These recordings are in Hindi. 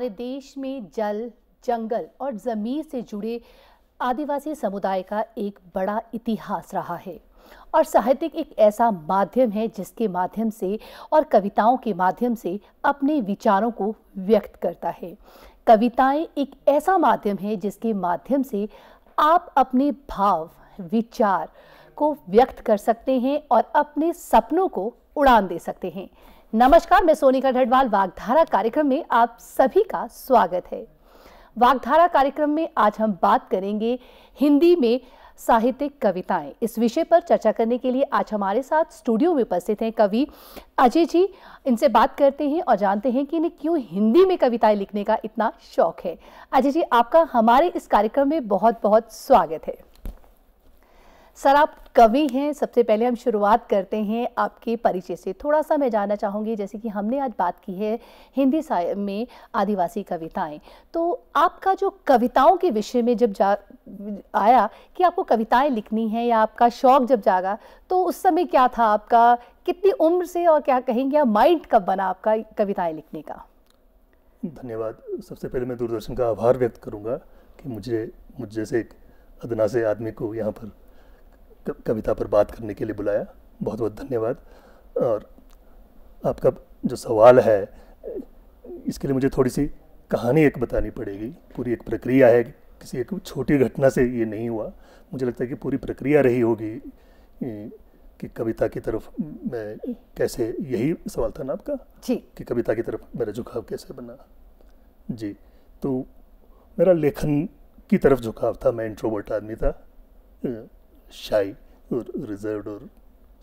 हमारे देश में जल जंगल और जमीन से जुड़े आदिवासी समुदाय का एक बड़ा इतिहास रहा है और साहित्यिक एक ऐसा माध्यम है जिसके माध्यम से और कविताओं के माध्यम से अपने विचारों को व्यक्त करता है कविताएं एक ऐसा माध्यम है जिसके माध्यम से आप अपने भाव विचार को व्यक्त कर सकते हैं और अपने सपनों को उड़ान दे सकते हैं नमस्कार मैं सोनिका ढडवाल वागधारा कार्यक्रम में आप सभी का स्वागत है वागधारा कार्यक्रम में आज हम बात करेंगे हिंदी में साहित्यिक कविताएं इस विषय पर चर्चा करने के लिए आज हमारे साथ स्टूडियो में उपस्थित हैं कवि अजय जी इनसे बात करते हैं और जानते हैं कि इन्हें क्यों हिंदी में कविताएं लिखने का इतना शौक है अजय जी आपका हमारे इस कार्यक्रम में बहुत बहुत स्वागत है सर आप कवि हैं सबसे पहले हम शुरुआत करते हैं आपके परिचय से थोड़ा सा मैं जानना चाहूँगी जैसे कि हमने आज बात की है हिंदी में आदिवासी कविताएं तो आपका जो कविताओं के विषय में जब जा आया कि आपको कविताएं लिखनी हैं या आपका शौक जब जागा तो उस समय क्या था आपका कितनी उम्र से और क्या कहेंगे आप माइंड कब बना आपका कविताएँ लिखने का धन्यवाद सबसे पहले मैं दूरदर्शन का आभार व्यक्त करूँगा कि मुझे मुझ जैसे एक अदनासे आदमी को यहाँ पर कविता पर बात करने के लिए बुलाया बहुत बहुत धन्यवाद और आपका जो सवाल है इसके लिए मुझे थोड़ी सी कहानी एक बतानी पड़ेगी पूरी एक प्रक्रिया है किसी एक छोटी घटना से ये नहीं हुआ मुझे लगता है कि पूरी प्रक्रिया रही होगी कि कविता की तरफ मैं कैसे यही सवाल था ना आपका जी कि कविता की तरफ मेरा झुकाव कैसे बना जी तो मेरा लेखन की तरफ झुकाव था मैं इंट्रोवर्ट आदमी था शाही और रिजर्व और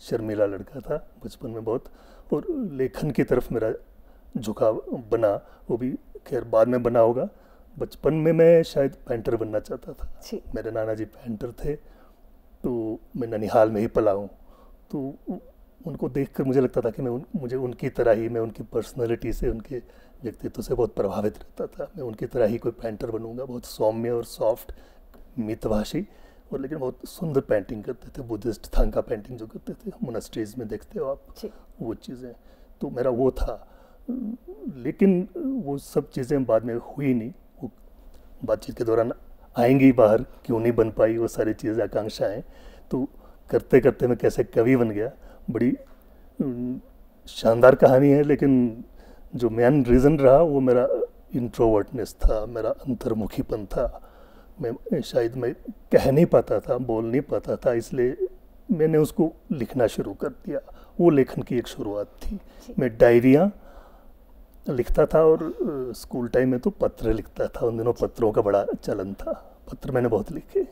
शर्मीला लड़का था बचपन में बहुत और लेखन की तरफ मेरा झुकाव बना वो भी खैर बाद में बना होगा बचपन में मैं शायद पेंटर बनना चाहता था मेरे नाना जी पेंटर थे तो मैं ननिहाल में ही पला हूँ तो उनको देखकर मुझे लगता था कि मैं उन मुझे उनकी तरह ही मैं उनकी पर्सनैलिटी से उनके व्यक्तित्व से बहुत प्रभावित रहता था मैं उनकी तरह ही कोई पेंटर बनूंगा बहुत सौम्य और सॉफ्ट मितभाषी और लेकिन बहुत सुंदर पेंटिंग करते थे बुद्धिस्ट थंका पेंटिंग जो करते थे मोनास्ट्रीज में देखते हो आप वो चीज़ें तो मेरा वो था लेकिन वो सब चीज़ें बाद में हुई नहीं वो बातचीत के दौरान आएंगी बाहर क्यों नहीं बन पाई वो सारी चीज़ें आकांक्षाएँ तो करते करते मैं कैसे कवि बन गया बड़ी शानदार कहानी है लेकिन जो मेन रीज़न रहा वो मेरा इंट्रोवर्टनेस था मेरा अंतर्मुखीपन था मैं शायद मैं कह नहीं पाता था बोल नहीं पाता था इसलिए मैंने उसको लिखना शुरू कर दिया वो लेखन की एक शुरुआत थी मैं डायरियाँ लिखता था और स्कूल टाइम में तो पत्र लिखता था उन दिनों पत्रों का बड़ा चलन था पत्र मैंने बहुत लिखे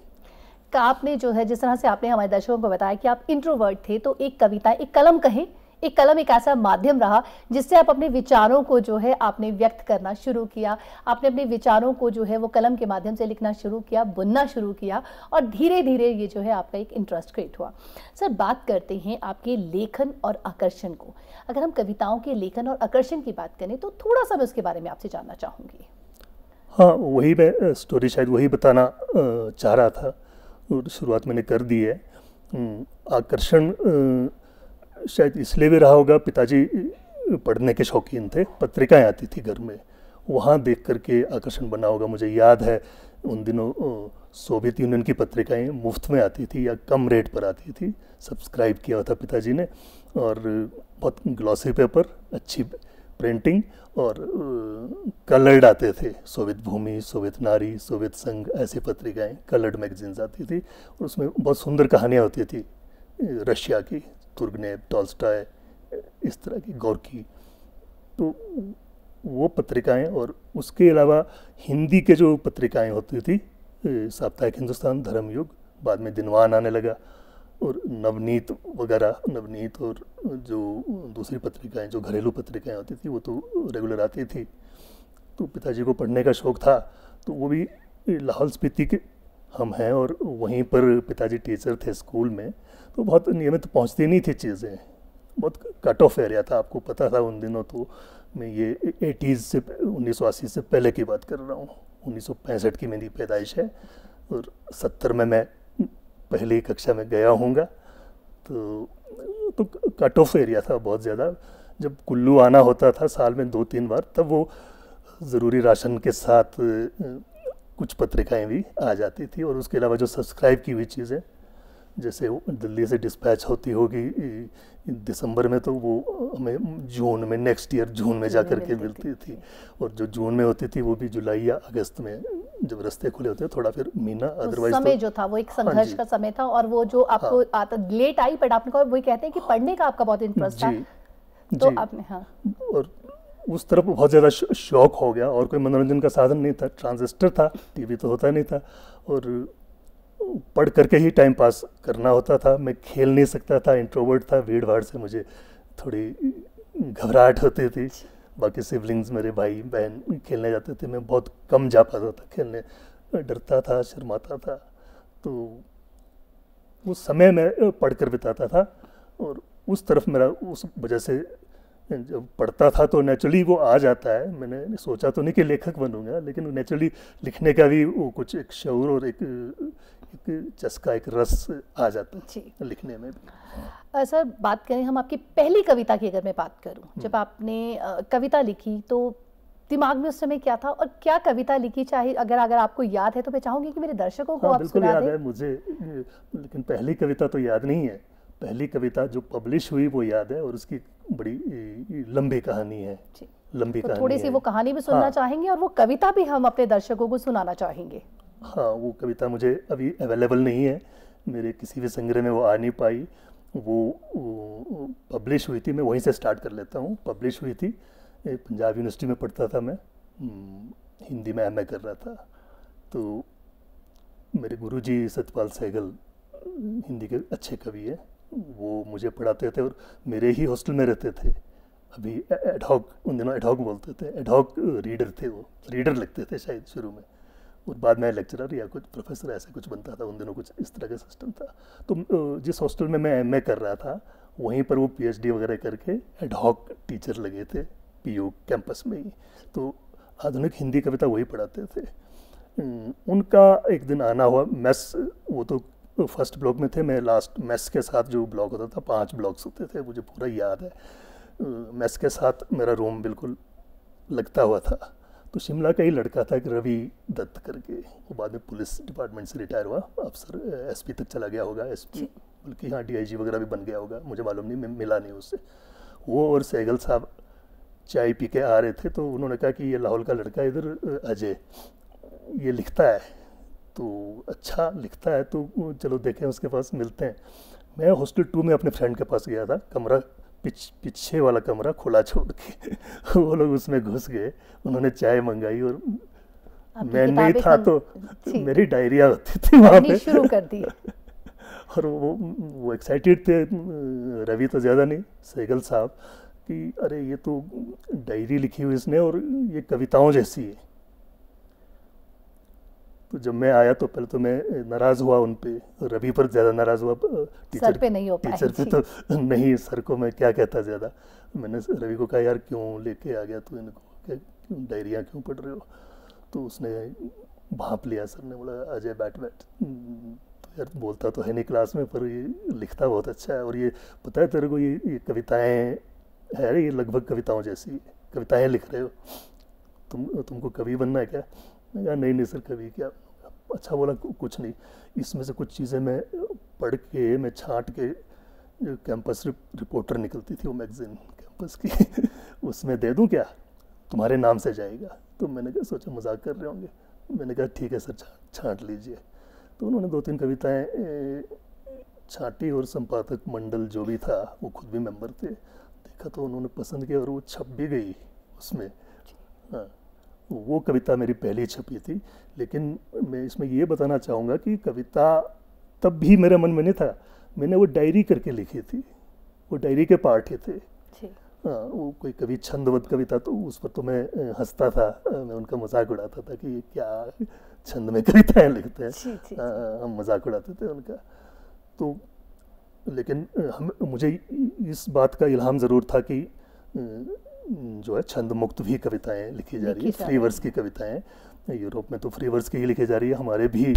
तो आपने जो है जिस तरह से आपने हमारे दर्शकों को बताया कि आप इंट्रोवर्ट थे तो एक कविता एक कलम कहें एक कलम एक ऐसा माध्यम रहा जिससे आप अपने विचारों को जो है आपने व्यक्त करना शुरू किया आपने अपने विचारों को जो है वो कलम के माध्यम से लिखना शुरू किया बुनना शुरू किया और धीरे धीरे ये जो है आपका एक इंटरेस्ट क्रिएट हुआ सर बात करते हैं आपके लेखन और आकर्षण को अगर हम कविताओं के लेखन और आकर्षण की बात करें तो थोड़ा सा मैं उसके बारे में आपसे जानना चाहूँगी हाँ वही मैं स्टोरी शायद वही बताना चाह रहा था और शुरुआत मैंने कर दी है आकर्षण शायद इसलिए भी रहा होगा पिताजी पढ़ने के शौकीन थे पत्रिकाएं आती थी घर में वहाँ देख करके आकर्षण बना होगा मुझे याद है उन दिनों सोवियत यूनियन की पत्रिकाएं मुफ्त में आती थी या कम रेट पर आती थी सब्सक्राइब किया था पिताजी ने और बहुत ग्लॉसी पेपर अच्छी प्रिंटिंग और कलर्ड आते थे सोवियत भूमि सोवियत नारी सोवियत संघ ऐसी पत्रिकाएं कलर्ड मैगजीन्स आती थी और उसमें बहुत सुंदर कहानियाँ होती थी रशिया की तुर्गनेब टॉल्स्टाय इस तरह की गौर की तो वो पत्रिकाएं और उसके अलावा हिंदी के जो पत्रिकाएं होती थी साप्ताहिक हिंदुस्तान धर्मयुग बाद में दिनवान आने लगा और नवनीत वगैरह नवनीत और जो दूसरी पत्रिकाएं जो घरेलू पत्रिकाएं होती थी वो तो रेगुलर आती थी तो पिताजी को पढ़ने का शौक़ था तो वो भी लाहौल स्पीति के हम हैं और वहीं पर पिताजी टीचर थे स्कूल में तो बहुत नियमित पहुँचती नहीं थी चीज़ें बहुत कट ऑफ एरिया था आपको पता था उन दिनों तो मैं ये एटीज़ से उन्नीस से पहले की बात कर रहा हूँ उन्नीस की मेरी पैदाइश है और सत्तर में मैं पहली कक्षा में गया हूँगा तो तो कट ऑफ एरिया था बहुत ज़्यादा जब कुल्लू आना होता था साल में दो तीन बार तब वो ज़रूरी राशन के साथ कुछ पत्रिकाएं भी आ जाती थी और उसके अलावा जो सब्सक्राइब की हुई चीज़ें जैसे दिल्ली से डिस्पैच होती होगी दिसंबर में तो वो हमें जून में नेक्स्ट ईयर जून में जा कर के मिलती थी और जो जून में होती थी वो भी जुलाई या अगस्त में जब रस्ते खुले होते थोड़ा फिर मीना अदरवाइज समय तो, जो था वो एक हाँ संघर्ष का समय था और वो जो आपको हाँ, आता लेट आई बट आपने कहा वही कहते हैं कि पढ़ने का आपका बहुत इंटरेस्ट था तो आपने हाँ और उस तरफ बहुत ज़्यादा शौक हो गया और कोई मनोरंजन का साधन नहीं था ट्रांजिस्टर था टीवी तो होता नहीं था और पढ़ करके ही टाइम पास करना होता था मैं खेल नहीं सकता था इंट्रोवर्ट था भीड़ भाड़ से मुझे थोड़ी घबराहट होती थी बाकी सिबलिंग्स मेरे भाई बहन खेलने जाते थे मैं बहुत कम जा पाता था खेलने डरता था शर्माता था तो उस समय मैं पढ़ कर बिताता था और उस तरफ मेरा उस वजह से जब पढ़ता था तो नेचुरली वो आ जाता है मैंने सोचा तो नहीं कि लेखक बनूंगा लेकिन नेचुरली लिखने का भी वो कुछ एक शौर और एक एक चस्का एक रस आ जाता है लिखने में सर बात करें हम आपकी पहली कविता की अगर मैं बात करूं हम्म। जब आपने कविता लिखी तो दिमाग में उस समय क्या था और क्या कविता लिखी चाहे अगर अगर आपको याद है तो मैं चाहूंगी कि मेरे दर्शकों को हाँ, आप बिल्कुल याद है मुझे लेकिन पहली कविता तो याद नहीं है पहली कविता जो पब्लिश हुई वो याद है और उसकी बड़ी लंबी कहानी है लंबी तो कहानी थोड़ी सी वो कहानी भी सुनना हाँ, चाहेंगे और वो कविता भी हम अपने दर्शकों को सुनाना चाहेंगे हाँ वो कविता मुझे अभी अवेलेबल नहीं है मेरे किसी भी संग्रह में वो आ नहीं पाई वो पब्लिश हुई थी मैं वहीं से स्टार्ट कर लेता हूँ पब्लिश हुई थी पंजाब यूनिवर्सिटी में पढ़ता था मैं हम्म, हिंदी में एम कर रहा था तो मेरे गुरुजी सतपाल सहगल हिंदी के अच्छे कवि हैं वो मुझे पढ़ाते थे और मेरे ही हॉस्टल में रहते थे अभी एडहॉक उन दिनों एडहॉक बोलते थे एडहॉक रीडर थे वो रीडर लगते थे शायद शुरू में और बाद में लेक्चरर या कुछ प्रोफेसर ऐसा कुछ बनता था उन दिनों कुछ इस तरह का सिस्टम था तो जिस हॉस्टल में मैं एम कर रहा था वहीं पर वो डी वगैरह करके एडहॉक टीचर लगे थे यू कैंपस में ही तो आधुनिक हिंदी कविता वही पढ़ाते थे उनका एक दिन आना हुआ मैस वो तो फर्स्ट ब्लॉक में थे मैं लास्ट मैथ्स के साथ जो ब्लॉक होता था पांच ब्लॉक्स होते थे मुझे पूरा याद है मैथ्स के साथ मेरा रूम बिल्कुल लगता हुआ था तो शिमला का ही लड़का था एक रवि दत्त करके वो बाद में पुलिस डिपार्टमेंट से रिटायर हुआ अफसर पी तक चला गया होगा एस पी बल्कि हाँ जी वगैरह भी बन गया होगा मुझे मालूम नहीं मैं मिला नहीं उससे वो और सैगल साहब चाय पी के आ रहे थे तो उन्होंने कहा कि ये लाहौल का लड़का इधर अजय ये लिखता है तो अच्छा लिखता है तो चलो देखें उसके पास मिलते हैं मैं हॉस्टल टू में अपने फ्रेंड के पास गया था कमरा पिछ पीछे वाला कमरा खुला छोड़ के वो लोग उसमें घुस गए उन्होंने चाय मंगाई और मैं नहीं था तो मेरी डायरिया होती थी वहाँ पे शुरू कर दी और वो वो एक्साइटेड थे रवि तो ज़्यादा नहीं सैगल साहब कि अरे ये तो डायरी लिखी हुई इसने और ये कविताओं जैसी है तो जब मैं आया तो पहले तो मैं नाराज़ हुआ उन पे रवि पर ज़्यादा नाराज़ हुआ टीचर सर पे नहीं हो टीचर पे तो नहीं सर को मैं क्या कहता ज़्यादा मैंने रवि को कहा यार क्यों लेके आ गया तू इनको क्या डायरिया क्यों पढ़ रहे हो तो उसने भाप लिया सर ने बोला अजय बैठ बैठ तो यार बोलता तो है नहीं क्लास में पर ये लिखता बहुत अच्छा है और ये पता है तेरे को ये ये कविताएँ है ये लगभग कविताओं जैसी कविताएँ लिख रहे हो तुम तुमको कवि बनना है क्या यार नहीं नहीं सर कवि क्या अच्छा बोला कुछ नहीं इसमें से कुछ चीज़ें मैं पढ़ के मैं छाँट के जो कैंपस रिपोर्टर निकलती थी वो मैगज़ीन कैंपस की उसमें दे दूँ क्या तुम्हारे नाम से जाएगा तो मैंने कहा सोचा मजाक कर रहे होंगे मैंने कहा ठीक है सर छाँट लीजिए तो उन्होंने दो तीन कविताएँ छाँटी और संपादक मंडल जो भी था वो खुद भी मेंबर थे देखा तो उन्होंने पसंद किया और वो छप भी गई उसमें हाँ वो कविता मेरी पहली छपी थी लेकिन मैं इसमें ये बताना चाहूँगा कि कविता तब भी मेरे मन में नहीं था मैंने वो डायरी करके लिखी थी वो डायरी के पार्ट ही थे आ, वो कोई कवि छंदबद्ध कविता तो उस पर तो मैं हंसता था मैं उनका मजाक उड़ाता था कि क्या छंद में कविताएं लिखते हैं हम मजाक उड़ाते थे उनका तो लेकिन हम मुझे इस बात का इल्हाम ज़रूर था कि जो है छंद मुक्त भी कविताएं लिखी जा रही है फ्री वर्स की कविताएं यूरोप में तो फ्री वर्स की ही लिखी जा रही है हमारे भी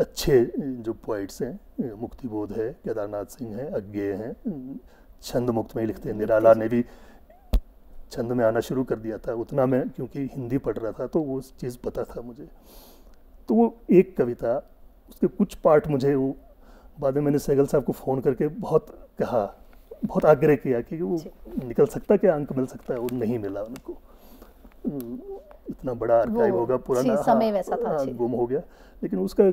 अच्छे जो पोइट्स हैं मुक्तिबोध है केदारनाथ सिंह हैं अज्ञे हैं छंद मुक्त में ही लिखते हैं निराला ने भी छंद में आना शुरू कर दिया था उतना मैं क्योंकि हिंदी पढ़ रहा था तो वो चीज़ पता था मुझे तो वो एक कविता उसके कुछ पार्ट मुझे वो बाद में मैंने सैगल साहब को फ़ोन करके बहुत कहा बहुत आग्रह किया कि वो निकल सकता क्या अंक मिल सकता है वो नहीं मिला उनको इतना बड़ा आर्काइव होगा पुराना हाँ, समय वैसा था हाँ, गुम हो गया लेकिन उसका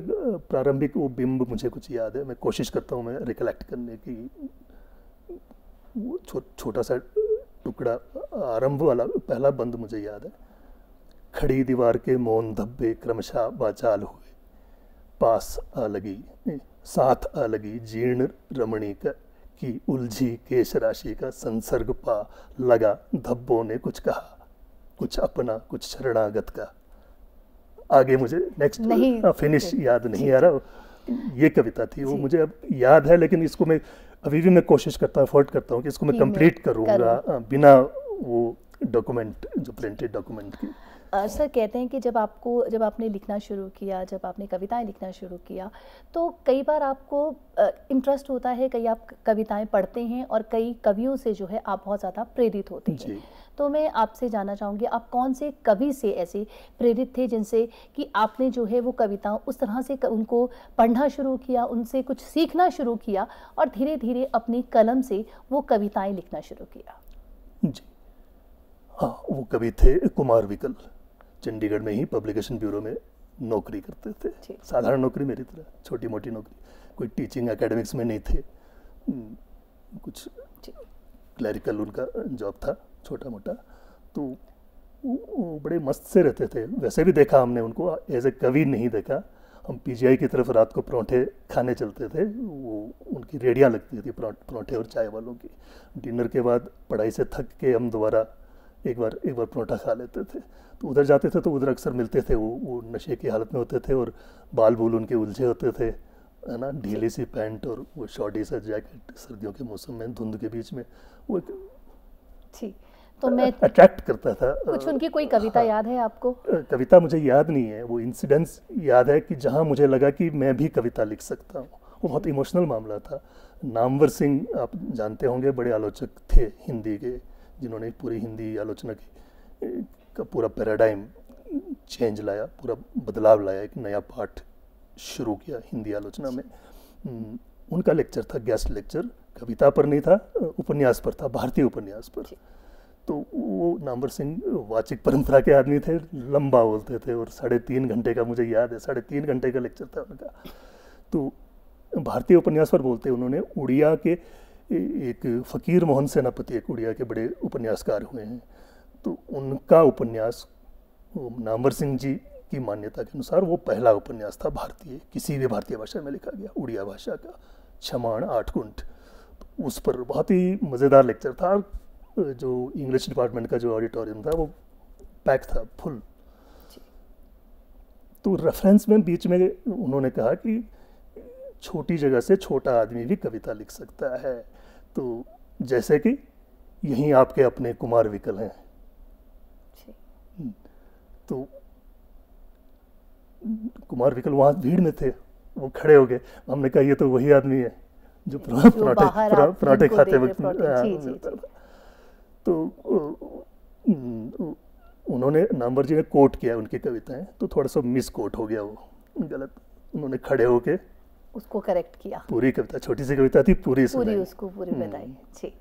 प्रारंभिक वो बिंब मुझे कुछ याद है मैं कोशिश करता हूँ मैं रिकलेक्ट करने की वो छो, छोटा सा टुकड़ा आरंभ वाला पहला बंद मुझे याद है खड़ी दीवार के मौन धब्बे क्रमशः बाचाल हुए पास आ लगी साथ आ लगी जीर्ण रमणी का कि उलझी केश राशि का संसर्ग पा लगा धब्बों ने कुछ कहा कुछ अपना कुछ शरणागत का आगे मुझे नेक्स्ट फिनिश हाँ, याद नहीं आ रहा ये कविता थी वो मुझे अब याद है लेकिन इसको मैं अभी भी मैं कोशिश करता हूँ एफर्ट करता हूँ कि इसको मैं कंप्लीट करूँगा हाँ, बिना वो डॉक्यूमेंट जो प्रिंटेड डॉक्यूमेंट की सर कहते हैं कि जब आपको जब आपने लिखना शुरू किया जब आपने कविताएं लिखना शुरू किया तो कई बार आपको इंटरेस्ट होता है कई आप कविताएं पढ़ते हैं और कई कवियों से जो है आप बहुत ज़्यादा प्रेरित होते हैं तो मैं आपसे जानना चाहूँगी आप कौन से कवि से ऐसे प्रेरित थे जिनसे कि आपने जो है वो कविताओं उस तरह से उनको पढ़ना शुरू किया उनसे कुछ सीखना शुरू किया और धीरे धीरे अपनी कलम से वो कविताएँ लिखना शुरू किया जी हाँ वो कवि थे कुमार विकल्प चंडीगढ़ में ही पब्लिकेशन ब्यूरो में नौकरी करते थे साधारण नौकरी मेरी तरह छोटी मोटी नौकरी कोई टीचिंग एकेडमिक्स में नहीं थे हम्म, कुछ क्लरिकल उनका जॉब था छोटा मोटा तो वो बड़े मस्त से रहते थे वैसे भी देखा हमने उनको एज ए कवि नहीं देखा हम पीजीआई की तरफ रात को परौंठे खाने चलते थे वो उनकी रेडियाँ लगती थी परौंठे और चाय वालों की डिनर के बाद पढ़ाई से थक के हम दोबारा एक बार एक बार परोठा खा लेते थे तो उधर जाते थे तो उधर अक्सर मिलते थे वो वो नशे की हालत में होते थे और बाल बूल उनके उलझे होते थे है ना ढीली सी पैंट और वो शॉर्टी सा जैकेट सर्दियों के मौसम में धुंध के बीच में वो एक ठीक तो मैं अट्रैक्ट करता था कुछ उनकी कोई कविता हाँ, याद है आपको कविता मुझे याद नहीं है वो इंसिडेंट्स याद है कि जहाँ मुझे लगा कि मैं भी कविता लिख सकता हूँ वो बहुत इमोशनल हम्म। मामला था नामवर सिंह आप जानते होंगे बड़े आलोचक थे हिंदी के जिन्होंने पूरी हिंदी आलोचना की का पूरा पैराडाइम चेंज लाया पूरा बदलाव लाया एक नया पाठ शुरू किया हिंदी आलोचना में उनका लेक्चर था गेस्ट लेक्चर कविता पर नहीं था उपन्यास पर था भारतीय उपन्यास पर तो वो नामवर सिंह वाचिक परंपरा के आदमी थे लंबा बोलते थे और साढ़े तीन घंटे का मुझे याद है साढ़े तीन घंटे का लेक्चर था उनका तो भारतीय उपन्यास पर बोलते उन्होंने उड़िया के एक फ़कीर मोहन सेनापति एक उड़िया के बड़े उपन्यासकार हुए हैं तो उनका उपन्यास नामवर सिंह जी की मान्यता के अनुसार वो पहला उपन्यास था भारतीय किसी भी भारतीय भाषा में लिखा गया उड़िया भाषा का कुंठ आठकुंठ उस पर बहुत ही मज़ेदार लेक्चर था जो इंग्लिश डिपार्टमेंट का जो ऑडिटोरियम था वो पैक था फुल तो रेफरेंस में बीच में उन्होंने कहा कि छोटी जगह से छोटा आदमी भी कविता लिख सकता है तो जैसे कि यहीं आपके अपने कुमार विकल हैं हम्म, तो कुमार विकल वहाँ भीड़ में थे वो खड़े हो गए हमने कहा ये तो वही आदमी है जो पराठे पराठे खाते वक्त तो हम्म, उन्होंने नामवर जी ने कोट किया उनकी कविताएं तो थोड़ा सा मिस कोट हो गया वो गलत उन्होंने खड़े होके उसको करेक्ट किया पूरी कविता छोटी सी कविता थी पूरी पूरी उसको पूरी हम्म। बताई जी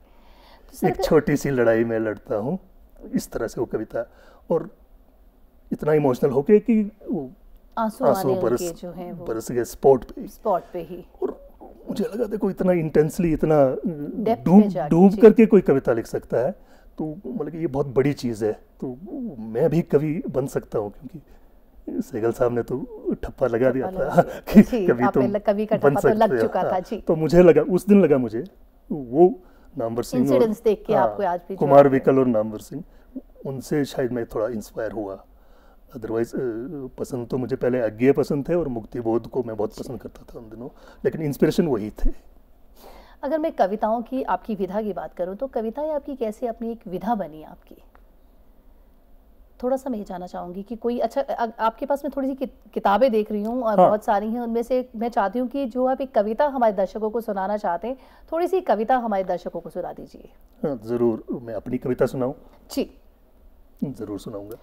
तो एक छोटी सी लड़ाई में लड़ता हूँ इस तरह से वो कविता और इतना इमोशनल हो गया कि वो आंसू बरस जो है वो बरस गए स्पॉट पे स्पॉट पे ही और मुझे लगा देखो इतना इंटेंसली इतना डूब डूब करके कोई कविता लिख सकता है तो मतलब ये बहुत बड़ी चीज़ है तो मैं भी कवि बन सकता हूँ क्योंकि सेगल साहब ने तो ठप्पा लगा दिया था कि कभी तो कभी का बन तो लग चुका था हाँ, जी तो मुझे लगा उस दिन लगा मुझे वो नामवर सिंह और देख के हाँ, आपको आज भी कुमार विकल और नामवर सिंह उनसे शायद मैं थोड़ा इंस्पायर हुआ अदरवाइज पसंद तो मुझे पहले अज्ञे पसंद थे और मुक्ति बोध को मैं बहुत पसंद करता था उन दिनों लेकिन इंस्पिरेशन वही थे अगर मैं कविताओं की आपकी विधा की बात करूं तो कविताएं आपकी कैसे अपनी एक विधा बनी आपकी थोड़ा सा मैं ये जानना चाहूँगी कि कोई अच्छा आ, आपके पास मैं थोड़ी सी कि, किताबें देख रही हूँ और हाँ। बहुत सारी हैं उनमें से मैं चाहती हूँ कि जो आप एक कविता हमारे दर्शकों को सुनाना चाहते हैं थोड़ी सी कविता हमारे दर्शकों को सुना दीजिए हाँ, ज़रूर मैं अपनी कविता सुनाऊँ जी ज़रूर सुनाऊंगा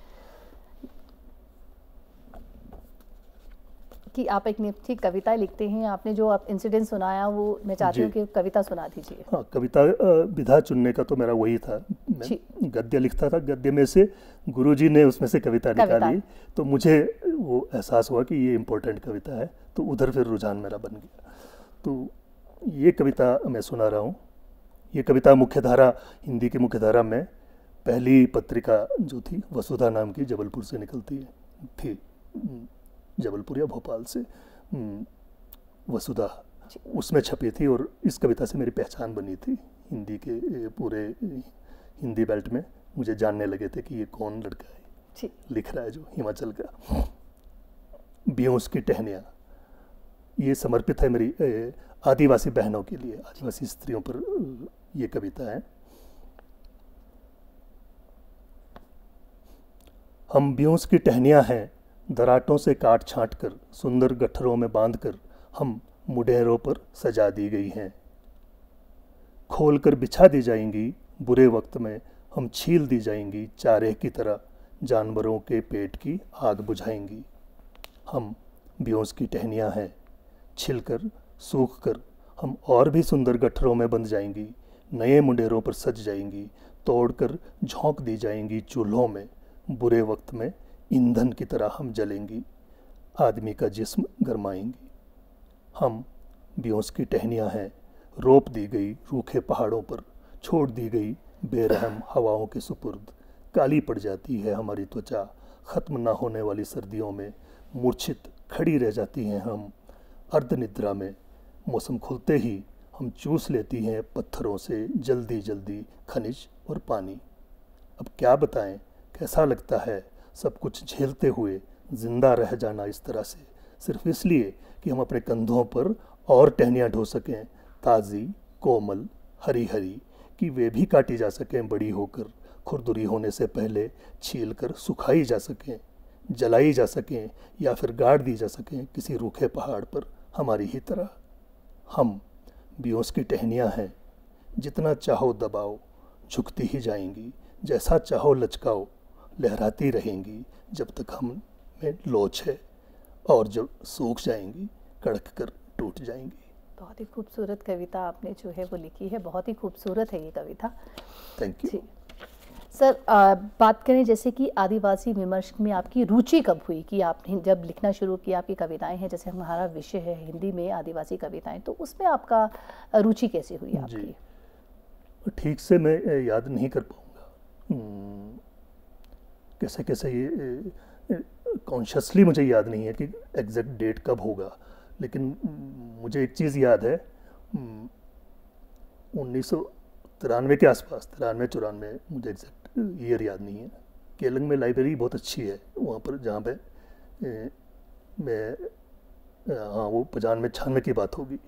कि आप एक अच्छी कविता लिखते हैं आपने जो आप इंसिडेंट सुनाया वो मैं चाहती हूँ कि कविता सुना दीजिए हाँ कविता विधा चुनने का तो मेरा वही था गद्य लिखता था गद्य में से गुरुजी ने उसमें से कविता, कविता निकाली तो मुझे वो एहसास हुआ कि ये इम्पोर्टेंट कविता है तो उधर फिर रुझान मेरा बन गया तो ये कविता मैं सुना रहा हूँ ये कविता मुख्यधारा हिंदी की मुख्यधारा में पहली पत्रिका जो थी वसुधा नाम की जबलपुर से निकलती है थी जबलपुर या भोपाल से हम्म, वसुधा उसमें छपी थी और इस कविता से मेरी पहचान बनी थी हिंदी के पूरे हिंदी बेल्ट में मुझे जानने लगे थे कि ये कौन लड़का है लिख रहा है जो हिमाचल का बियोस की टहनियाँ ये समर्पित है मेरी आदिवासी बहनों के लिए आदिवासी स्त्रियों पर ये कविता है हम बियोस की टहनियाँ हैं दराटों से काट छाँट कर सुंदर गठरों में बांध कर हम मुडेरों पर सजा दी गई हैं खोल कर बिछा दी जाएंगी बुरे वक्त में हम छील दी जाएंगी चारे की तरह जानवरों के पेट की आग बुझाएंगी हम ब्योस की टहनियाँ हैं छिलकर सूख कर हम और भी सुंदर गठरों में बंध जाएंगी नए मुंडेरों पर सज जाएंगी तोड़कर झोंक दी जाएंगी चूल्हों में बुरे वक्त में ईंधन की तरह हम जलेंगी आदमी का जिस्म गरमाएंगी हम बियोस की टहनियाँ हैं रोप दी गई रूखे पहाड़ों पर छोड़ दी गई बेरहम हवाओं के सुपुर्द काली पड़ जाती है हमारी त्वचा ख़त्म ना होने वाली सर्दियों में मूर्छित खड़ी रह जाती हैं हम अर्ध निद्रा में मौसम खुलते ही हम चूस लेती हैं पत्थरों से जल्दी जल्दी खनिज और पानी अब क्या बताएं कैसा लगता है सब कुछ झेलते हुए जिंदा रह जाना इस तरह से सिर्फ इसलिए कि हम अपने कंधों पर और टहनियाँ ढो सकें ताज़ी कोमल हरी हरी कि वे भी काटी जा सकें बड़ी होकर खुरदुरी होने से पहले छील कर सुखाई जा सकें जलाई जा सकें या फिर गाड़ दी जा सकें किसी रूखे पहाड़ पर हमारी ही तरह हम भी की टहनियाँ हैं जितना चाहो दबाओ झुकती ही जाएंगी जैसा चाहो लचकाओ लहराती रहेंगी जब तक हम में लोच है और जब सूख जाएंगी कड़क कर टूट जाएंगी बहुत ही खूबसूरत कविता आपने जो है वो लिखी है बहुत ही खूबसूरत है ये कविता थैंक यू सर आ, बात करें जैसे कि आदिवासी विमर्श में आपकी रुचि कब हुई कि आपने जब लिखना शुरू किया आपकी कविताएं हैं जैसे हमारा विषय है हिंदी में आदिवासी कविताएं तो उसमें आपका रुचि कैसे हुई आपकी ठीक से मैं याद नहीं कर पाऊंगा हम्म, कैसे कैसे ये कॉन्शियसली मुझे याद नहीं है कि एग्जैक्ट डेट कब होगा लेकिन मुझे एक चीज़ याद है उन्नीस सौ तिरानवे के आसपास तिरानवे चौरानवे मुझे एग्जैक्ट ईयर याद नहीं है केलंग में लाइब्रेरी बहुत अच्छी है वहाँ पर जहाँ पे मैं हाँ वो पचानवे छानवे की बात होगी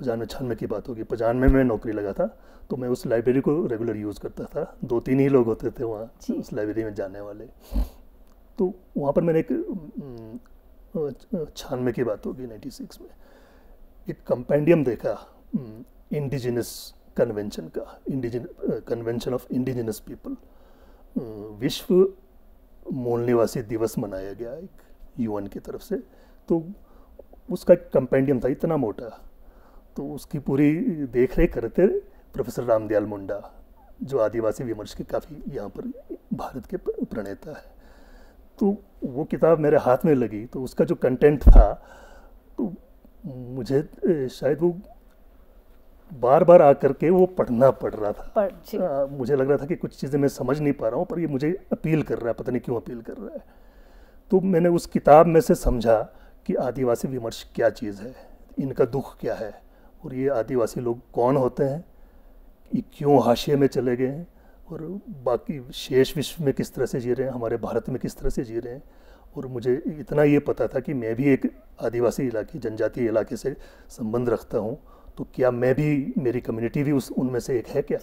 पचानवे छानवे की बात होगी पचानवे में नौकरी लगा था तो मैं उस लाइब्रेरी को रेगुलर यूज़ करता था दो तीन ही लोग होते थे वहाँ उस लाइब्रेरी में जाने वाले तो वहाँ पर मैंने एक छानवे की बात होगी नाइन्टी सिक्स में एक कंपेंडियम देखा इंडिजिनस कन्वेंशन का indigenous convention of indigenous people विश्व मूल निवासी दिवस मनाया गया एक यूएन की तरफ से तो उसका एक कंपेंडियम था इतना मोटा तो उसकी पूरी देख रेख करते प्रोफेसर रामदयाल मुंडा जो आदिवासी विमर्श के काफ़ी यहाँ पर भारत के प्रणेता है तो वो किताब मेरे हाथ में लगी तो उसका जो कंटेंट था तो मुझे शायद वो बार बार आकर के वो पढ़ना पड़ रहा था आ, मुझे लग रहा था कि कुछ चीज़ें मैं समझ नहीं पा रहा हूँ पर ये मुझे अपील कर रहा है पता नहीं क्यों अपील कर रहा है तो मैंने उस किताब में से समझा कि आदिवासी विमर्श क्या चीज़ है इनका दुख क्या है और ये आदिवासी लोग कौन होते हैं ये क्यों हाशिए में चले गए हैं और बाकी शेष विश्व में किस तरह से जी रहे हैं हमारे भारत में किस तरह से जी रहे हैं और मुझे इतना ये पता था कि मैं भी एक आदिवासी इलाके जनजातीय इलाके से संबंध रखता हूँ तो क्या मैं भी मेरी कम्युनिटी भी उस उनमें से एक है क्या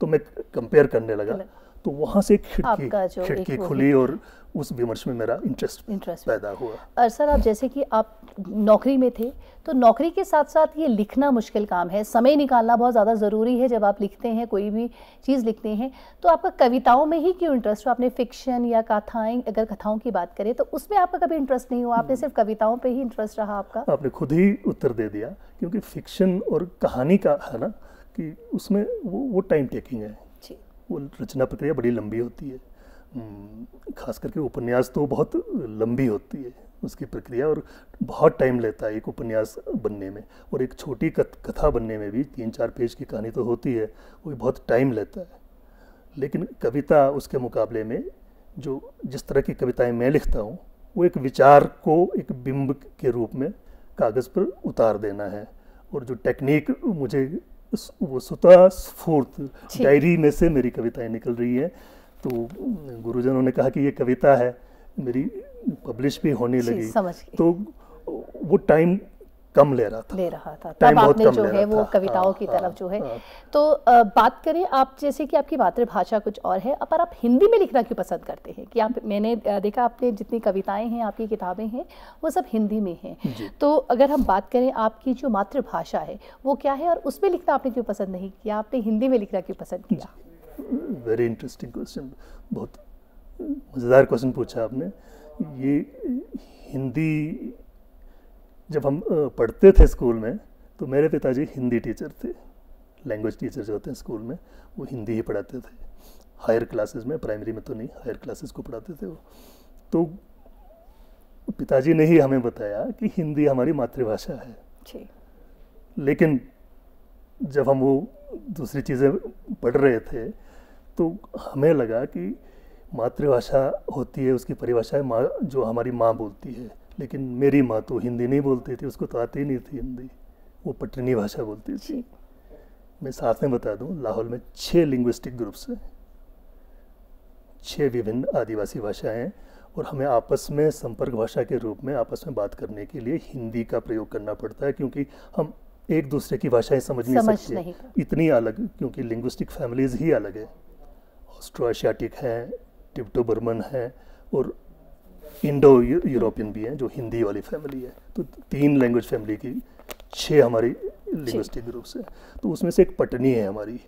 तो मैं कंपेयर करने लगा तो वहाँ से खिड़की खिड़की खुली और उस विमर्श में मेरा इंटरेस्ट इंटरेस्ट पैदा हुआ और सर आप जैसे कि आप नौकरी में थे तो नौकरी के साथ साथ ये लिखना मुश्किल काम है समय निकालना बहुत ज़्यादा ज़रूरी है जब आप लिखते हैं कोई भी चीज़ लिखते हैं तो आपका कविताओं में ही क्यों इंटरेस्ट हुआ आपने फिक्शन या कथाएं अगर कथाओं की बात करें तो उसमें आपका कभी इंटरेस्ट नहीं हुआ आपने हम्म। सिर्फ कविताओं पर ही इंटरेस्ट रहा आपका आपने खुद ही उत्तर दे दिया क्योंकि फिक्शन और कहानी का है ना कि उसमें वो वो टाइम टेकिंग है वो रचना प्रक्रिया बड़ी लंबी होती है खास करके उपन्यास तो बहुत लंबी होती है उसकी प्रक्रिया और बहुत टाइम लेता है एक उपन्यास बनने में और एक छोटी कथा बनने में भी तीन चार पेज की कहानी तो होती है वो भी बहुत टाइम लेता है लेकिन कविता उसके मुकाबले में जो जिस तरह की कविताएं मैं लिखता हूँ वो एक विचार को एक बिंब के रूप में कागज़ पर उतार देना है और जो टेक्निक मुझे वो स्वतः स्फूर्त डायरी में से मेरी कविताएं निकल रही है तो गुरुजनों ने कहा कि ये कविता है मेरी पब्लिश भी होने लगी तो वो टाइम कम ले रहा था ले रहा था तब आपने जो है वो कविताओं हाँ, की हाँ, तरफ जो है हाँ। तो बात करें आप जैसे कि आपकी मातृभाषा कुछ और है पर आप हिंदी में लिखना क्यों पसंद करते हैं कि आप मैंने देखा आपने जितनी कविताएं हैं आपकी किताबें हैं वो सब हिंदी में हैं तो अगर हम बात करें आपकी जो मातृभाषा है वो क्या है और उसमें लिखना आपने क्यों पसंद नहीं किया आपने हिंदी में लिखना क्यों पसंद किया वेरी इंटरेस्टिंग क्वेश्चन बहुत मज़ेदार क्वेश्चन पूछा आपने ये हिंदी जब हम पढ़ते थे स्कूल में तो मेरे पिताजी हिंदी टीचर थे लैंग्वेज टीचर जो होते हैं स्कूल में वो हिंदी ही पढ़ाते थे हायर क्लासेस में प्राइमरी में तो नहीं हायर क्लासेस को पढ़ाते थे वो तो पिताजी ने ही हमें बताया कि हिंदी हमारी मातृभाषा है लेकिन जब हम वो दूसरी चीज़ें पढ़ रहे थे तो हमें लगा कि मातृभाषा होती है उसकी परिभाषा है माँ जो हमारी माँ बोलती है लेकिन मेरी माँ तो हिंदी नहीं बोलती थी उसको तो आती नहीं थी हिंदी वो पटनी भाषा बोलती थी मैं साथ में बता दूँ लाहौल में छः लिंग्विस्टिक ग्रुप्स हैं छः विभिन्न आदिवासी भाषाएं हैं और हमें आपस में संपर्क भाषा के रूप में आपस में बात करने के लिए हिंदी का प्रयोग करना पड़ता है क्योंकि हम एक दूसरे की भाषाएं समझ, समझ नहीं सकते नहीं। इतनी अलग क्योंकि लिंग्विस्टिक फैमिलीज़ ही अलग है ऑस्ट्रो एशियाटिक हैं टिप्टो बर्मन है और इंडो यूरोपियन भी हैं जो हिंदी वाली फैमिली है तो तीन लैंग्वेज फैमिली की छः हमारी लिंग्विस्टिक ग्रुप्स हैं तो उसमें से एक पटनी है हमारी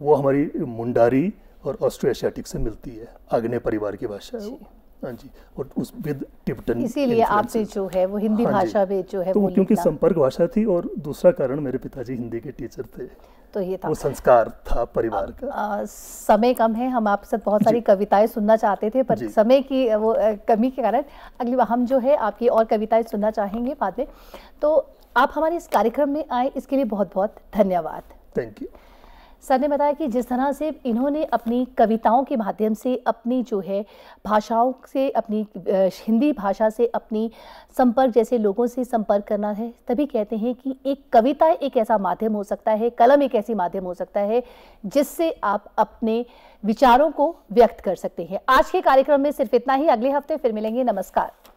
वो हमारी मुंडारी और ऑस्ट्रो एशियाटिक से मिलती है आग्ने परिवार की भाषा है वो हाँ जी और उस विद टिप्टन इसीलिए आपसे जो है वो हिंदी हाँ भाषा में जो है तो क्योंकि संपर्क भाषा थी और दूसरा कारण मेरे पिताजी हिंदी के टीचर थे तो ये था वो संस्कार था परिवार का आ, आ, समय कम है हम आपके साथ बहुत सारी कविताएं सुनना चाहते थे पर समय की वो कमी के कारण अगली बार हम जो है आपकी और कविताएं सुनना चाहेंगे बाद में तो आप हमारे इस कार्यक्रम में आए इसके लिए बहुत बहुत धन्यवाद थैंक यू सर ने बताया कि जिस तरह से इन्होंने अपनी कविताओं के माध्यम से अपनी जो है भाषाओं से अपनी हिंदी भाषा से अपनी संपर्क जैसे लोगों से संपर्क करना है तभी कहते हैं कि एक कविता एक ऐसा माध्यम हो सकता है कलम एक ऐसी माध्यम हो सकता है जिससे आप अपने विचारों को व्यक्त कर सकते हैं आज के कार्यक्रम में सिर्फ इतना ही अगले हफ्ते फिर मिलेंगे नमस्कार